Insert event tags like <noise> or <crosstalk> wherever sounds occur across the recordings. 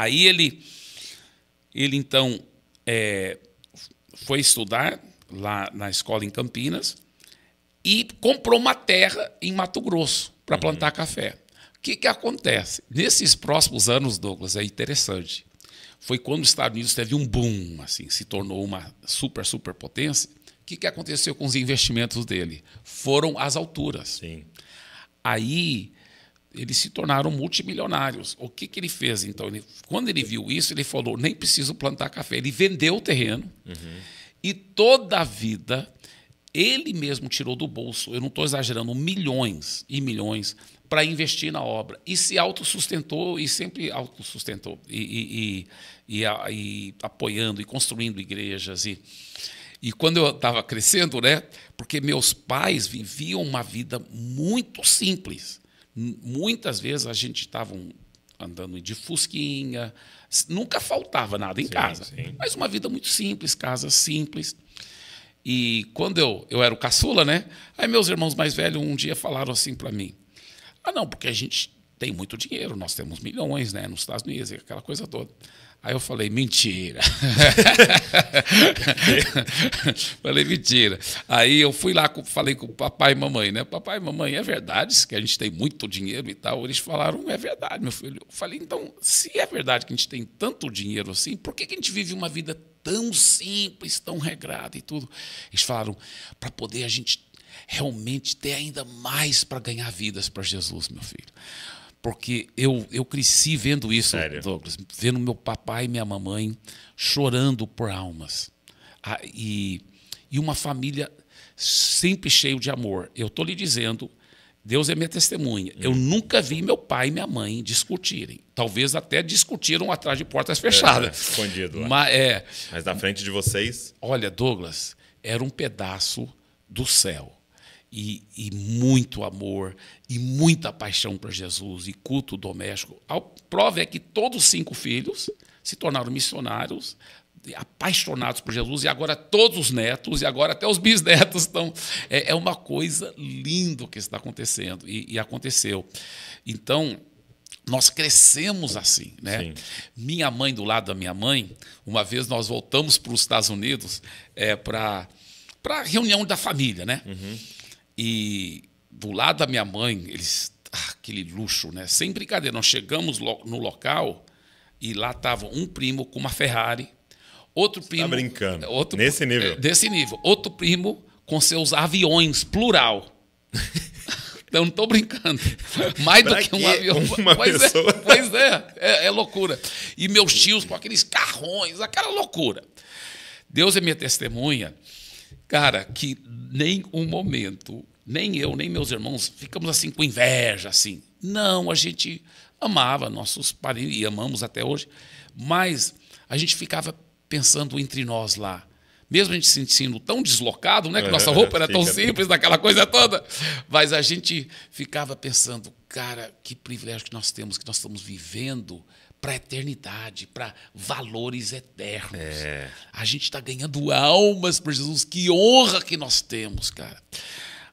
Aí ele, ele então é, foi estudar lá na escola em Campinas e comprou uma terra em Mato Grosso para uhum. plantar café. O que, que acontece? Nesses próximos anos, Douglas, é interessante. Foi quando os Estados Unidos teve um boom, assim, se tornou uma super, super potência. O que, que aconteceu com os investimentos dele? Foram as alturas. Sim. Aí eles se tornaram multimilionários. O que, que ele fez? Então, ele, quando ele viu isso, ele falou: nem preciso plantar café. Ele vendeu o terreno uhum. e toda a vida ele mesmo tirou do bolso, eu não estou exagerando, milhões e milhões para investir na obra. E se autossustentou e sempre autossustentou, e, e, e, e apoiando e construindo igrejas. E, e quando eu estava crescendo, né? Porque meus pais viviam uma vida muito simples Muitas vezes a gente estava andando de fusquinha, nunca faltava nada em sim, casa. Sim. Mas uma vida muito simples, casa simples. E quando eu, eu era o caçula, né? Aí meus irmãos mais velhos um dia falaram assim para mim: Ah, não, porque a gente tem muito dinheiro, nós temos milhões né, nos Estados Unidos, aquela coisa toda. Aí eu falei, mentira. <laughs> falei, mentira. Aí eu fui lá, falei com o papai e mamãe, né? Papai e mamãe, é verdade que a gente tem muito dinheiro e tal? Eles falaram, é verdade, meu filho. Eu falei, então, se é verdade que a gente tem tanto dinheiro assim, por que, que a gente vive uma vida tão simples, tão regrada e tudo? Eles falaram, para poder a gente realmente ter ainda mais para ganhar vidas para Jesus, meu filho porque eu, eu cresci vendo isso, Sério? Douglas, vendo meu papai e minha mamãe chorando por almas. Ah, e, e uma família sempre cheio de amor. Eu estou lhe dizendo, Deus é minha testemunha. Hum. Eu nunca vi meu pai e minha mãe discutirem. Talvez até discutiram atrás de portas fechadas. É, escondido. Mas, é, Mas na frente de vocês? Olha, Douglas, era um pedaço do céu e, e, muito amor e muita paixão para Jesus e culto doméstico. A prova é que todos os cinco filhos se tornaram missionários, apaixonados por Jesus, e agora todos os netos, e agora até os bisnetos estão. É, é uma coisa linda que está acontecendo, e, e aconteceu. Então, nós crescemos assim, né? Sim. Minha mãe, do lado da minha mãe, uma vez nós voltamos para os Estados Unidos é, para reunião da família, né? Uhum. E do lado da minha mãe, eles. Ah, aquele luxo, né? Sem brincadeira, nós chegamos no local e lá estava um primo com uma Ferrari, outro Você tá primo. Tá brincando. É, outro, Nesse nível. É, desse nível. Outro primo com seus aviões, plural. <laughs> Eu então, não estou brincando. Mais pra do que, que um avião. <laughs> Uma pois, é, pessoa... é, pois é, é, é, loucura. E meus tios com aqueles carrões, aquela loucura. Deus é minha testemunha Cara, que nem um momento, nem eu, nem meus irmãos, ficamos assim com inveja, assim. Não, a gente amava nossos parentes, e amamos até hoje, mas a gente ficava pensando entre nós lá. Mesmo a gente se sentindo tão deslocado, né? Que é, nossa roupa era tão simples, daquela coisa toda. Mas a gente ficava pensando, cara, que privilégio que nós temos, que nós estamos vivendo para a eternidade, para valores eternos. É. A gente está ganhando almas para Jesus. Que honra que nós temos, cara.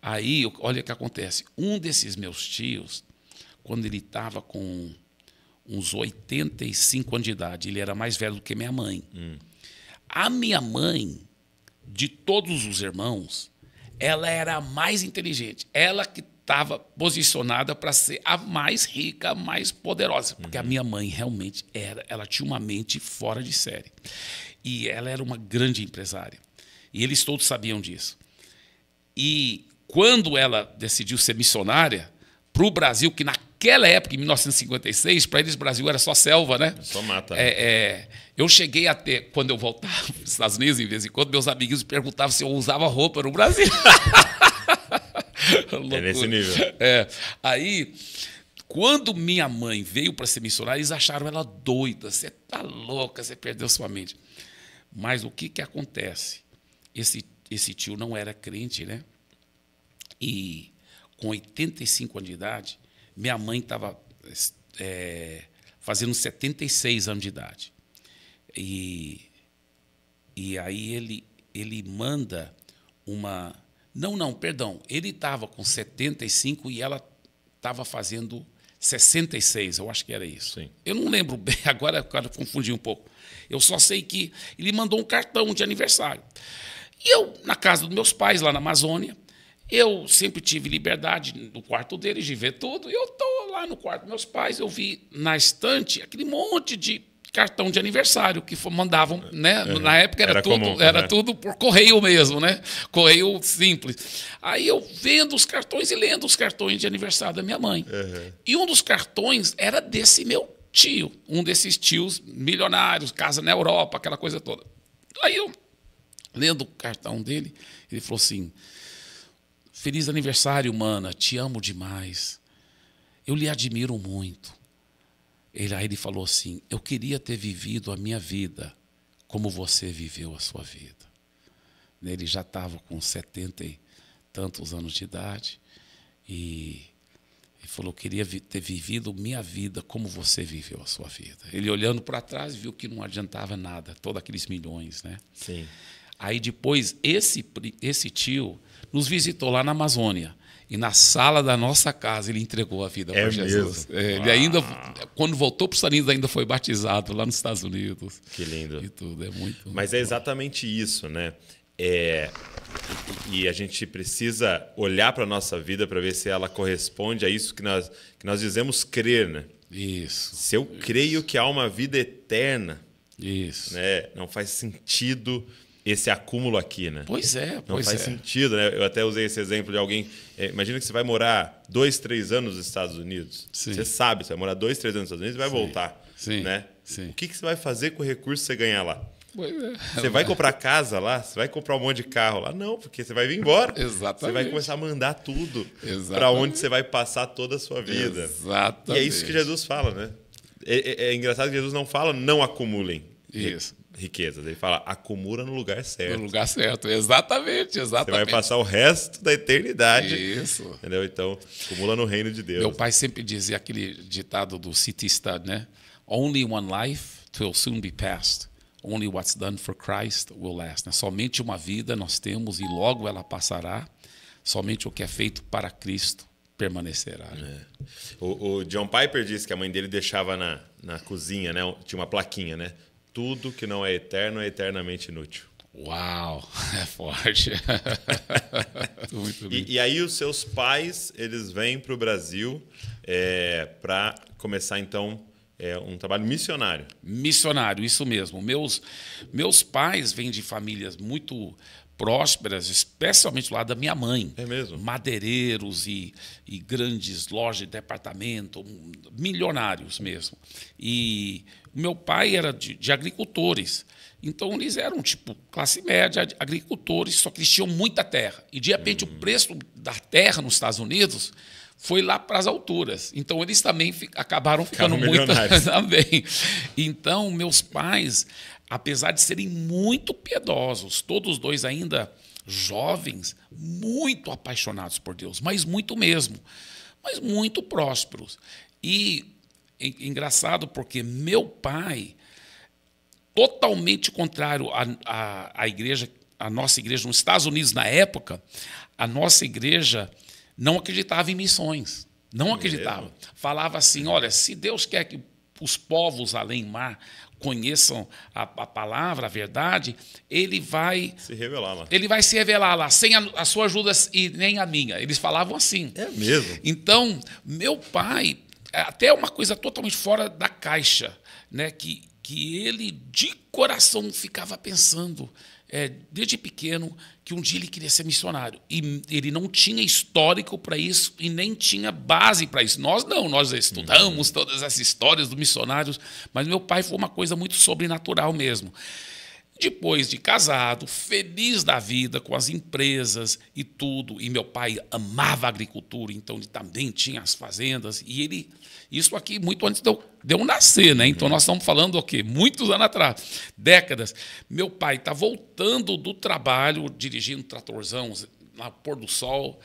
Aí, olha o que acontece. Um desses meus tios, quando ele estava com uns 85 anos de idade, ele era mais velho do que minha mãe. Hum. A minha mãe, de todos os irmãos, ela era a mais inteligente. Ela que estava posicionada para ser a mais rica, a mais poderosa, porque uhum. a minha mãe realmente era, ela tinha uma mente fora de série. E ela era uma grande empresária. E eles todos sabiam disso. E quando ela decidiu ser missionária para o Brasil, que naquela época, em 1956, para eles Brasil era só selva, né? Só mata. É, né? é, eu cheguei a ter, quando eu voltava <laughs> para os Estados Unidos, de vez em quando, meus amiguinhos perguntavam se eu usava roupa no Brasil. <laughs> <laughs> é nesse nível. É. Aí, quando minha mãe veio para ser missionária, eles acharam ela doida. Você tá louca, você perdeu sua mente. Mas o que, que acontece? Esse, esse tio não era crente, né? E com 85 anos de idade, minha mãe estava é, fazendo 76 anos de idade. E, e aí ele, ele manda uma não, não, perdão. Ele estava com 75 e ela estava fazendo 66, eu acho que era isso. Sim. Eu não lembro bem, <laughs> agora o cara confundi um pouco. Eu só sei que ele mandou um cartão de aniversário. E eu, na casa dos meus pais, lá na Amazônia, eu sempre tive liberdade no quarto deles de ver tudo. E eu estou lá no quarto dos meus pais, eu vi na estante aquele monte de cartão de aniversário que mandavam, né? É, é. Na época era, era tudo, comum, era né? tudo por correio mesmo, né? Correio simples. Aí eu vendo os cartões e lendo os cartões de aniversário da minha mãe. Uhum. E um dos cartões era desse meu tio, um desses tios milionários, casa na Europa, aquela coisa toda. Aí eu lendo o cartão dele, ele falou assim: "Feliz aniversário, mana, te amo demais. Eu lhe admiro muito." Ele, aí ele falou assim: Eu queria ter vivido a minha vida como você viveu a sua vida. Ele já estava com setenta e tantos anos de idade e ele falou: Queria ter vivido minha vida como você viveu a sua vida. Ele olhando para trás viu que não adiantava nada, todos aqueles milhões, né? Sim. Aí depois esse esse tio nos visitou lá na Amazônia. E na sala da nossa casa ele entregou a vida é para Jesus. É, ele ainda, quando voltou para os Estados Unidos, ainda foi batizado lá nos Estados Unidos. Que lindo. E tudo, é muito. Mas muito é exatamente bom. isso, né? É, e a gente precisa olhar para a nossa vida para ver se ela corresponde a isso que nós, que nós dizemos crer, né? Isso. Se eu isso. creio que há uma vida eterna, isso. Né, não faz sentido esse acúmulo aqui, né? Pois é, pois Não faz é. sentido, né? Eu até usei esse exemplo de alguém. É, imagina que você vai morar dois, três anos nos Estados Unidos. Sim. Você sabe, você vai morar dois, três anos nos Estados Unidos e vai Sim. voltar. Sim. Né? Sim. O que, que você vai fazer com o recurso que você ganhar lá? É. Você vai comprar casa lá? Você vai comprar um monte de carro lá? Não, porque você vai vir embora. <laughs> Exatamente. Você vai começar a mandar tudo para onde você vai passar toda a sua vida. Exatamente. E é isso que Jesus fala, né? É, é, é engraçado que Jesus não fala não acumulem. Isso riquezas. Ele fala, acumula no lugar certo. No lugar certo, exatamente, exatamente. Você vai passar o resto da eternidade. Isso. Entendeu? Então, acumula no reino de Deus. Meu pai sempre dizia aquele ditado do City Stud, né? Only one life will soon be passed. Only what's done for Christ will last. Né? Somente uma vida nós temos e logo ela passará. Somente o que é feito para Cristo permanecerá. Né? É. O, o, John Piper disse que a mãe dele deixava na, na cozinha, né? Tinha uma plaquinha, né? tudo que não é eterno é eternamente inútil. Uau, <laughs> é forte. <laughs> e, e, aí os seus pais eles vêm para o Brasil é, para começar então é, um trabalho missionário. Missionário, isso mesmo. Meus meus pais vêm de famílias muito prósperas, especialmente lá da minha mãe. É mesmo. Madeireiros e, e grandes lojas de departamento, milionários mesmo. E o meu pai era de, de agricultores. Então, eles eram, tipo, classe média, agricultores, só que eles tinham muita terra. E, de repente, uhum. o preço da terra nos Estados Unidos foi lá para as alturas. Então, eles também acabaram ficando muito <laughs> também. Então, meus pais, apesar de serem muito piedosos, todos dois ainda jovens, muito apaixonados por Deus, mas muito mesmo, mas muito prósperos. E engraçado porque meu pai, totalmente contrário à, à, à igreja, à nossa igreja nos Estados Unidos na época, a nossa igreja não acreditava em missões. Não acreditava. Falava assim: olha, se Deus quer que os povos além mar conheçam a, a, palavra, a verdade, ele vai se revelar lá. Ele vai se revelar lá, sem a, a, sua ajuda e nem a minha. Eles falavam assim. É mesmo. Então, meu pai até uma coisa totalmente fora da caixa, né? que, que ele de coração ficava pensando, é, desde pequeno, que um dia ele queria ser missionário. E ele não tinha histórico para isso e nem tinha base para isso. Nós não, nós estudamos uhum. todas as histórias dos missionários, mas meu pai foi uma coisa muito sobrenatural mesmo. Depois de casado, feliz da vida com as empresas e tudo, e meu pai amava a agricultura, então ele também tinha as fazendas, e ele, isso aqui muito antes de eu, de eu nascer, né? Então nós estamos falando o quê? Muitos anos atrás, décadas. Meu pai está voltando do trabalho, dirigindo tratorzão na pôr do sol,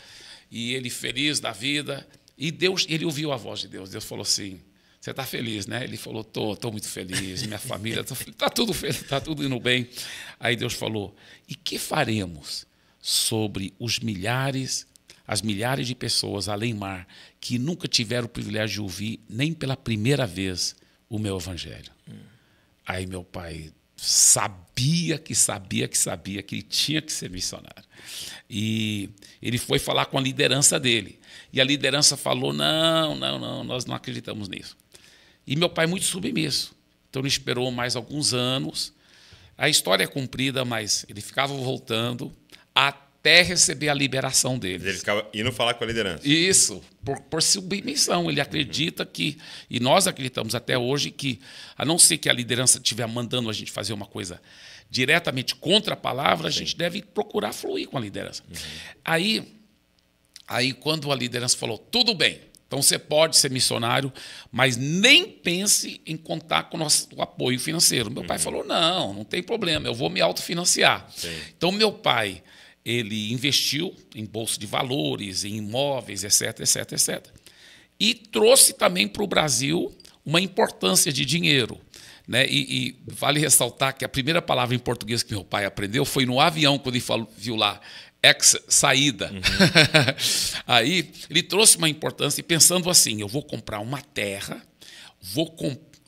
e ele feliz da vida, e Deus, ele ouviu a voz de Deus. Deus falou assim: você está feliz, né? Ele falou: tô, tô muito feliz, minha família está tudo feliz, está tudo indo bem. Aí Deus falou: e que faremos sobre os milhares, as milhares de pessoas além mar que nunca tiveram o privilégio de ouvir nem pela primeira vez o meu evangelho? Hum. Aí meu pai sabia que sabia que sabia que ele tinha que ser missionário. E ele foi falar com a liderança dele. E a liderança falou: não, não, não, nós não acreditamos nisso. E meu pai muito submisso. Então ele esperou mais alguns anos. A história é cumprida, mas ele ficava voltando até receber a liberação deles. Ele ficava indo falar com a liderança. Isso, por, por submissão. Ele acredita uhum. que, e nós acreditamos até hoje, que a não ser que a liderança estiver mandando a gente fazer uma coisa diretamente contra a palavra, Sim. a gente deve procurar fluir com a liderança. Uhum. Aí, aí, quando a liderança falou, tudo bem, então você pode ser missionário, mas nem pense em contar com o nosso apoio financeiro. Meu uhum. pai falou: não, não tem problema, eu vou me autofinanciar. Sim. Então meu pai ele investiu em bolsa de valores, em imóveis, etc, etc, etc. E trouxe também para o Brasil uma importância de dinheiro. Né? E, e, vale ressaltar que a primeira palavra em português que meu pai aprendeu foi no avião, quando ele falou, viu lá, ex saída. Uhum. <laughs> Aí ele trouxe uma importância e pensando assim: eu vou comprar uma terra, vou,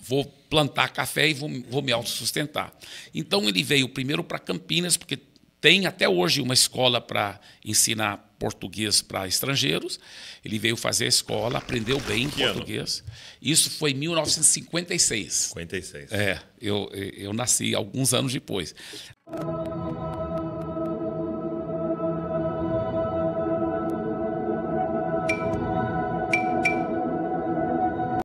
vou plantar café e vou, vou me autossustentar. Então ele veio primeiro para Campinas, porque tem até hoje uma escola para ensinar português para estrangeiros. Ele veio fazer a escola, aprendeu bem que português. Ano? Isso foi em 1956. 56. É, eu, eu nasci alguns anos depois.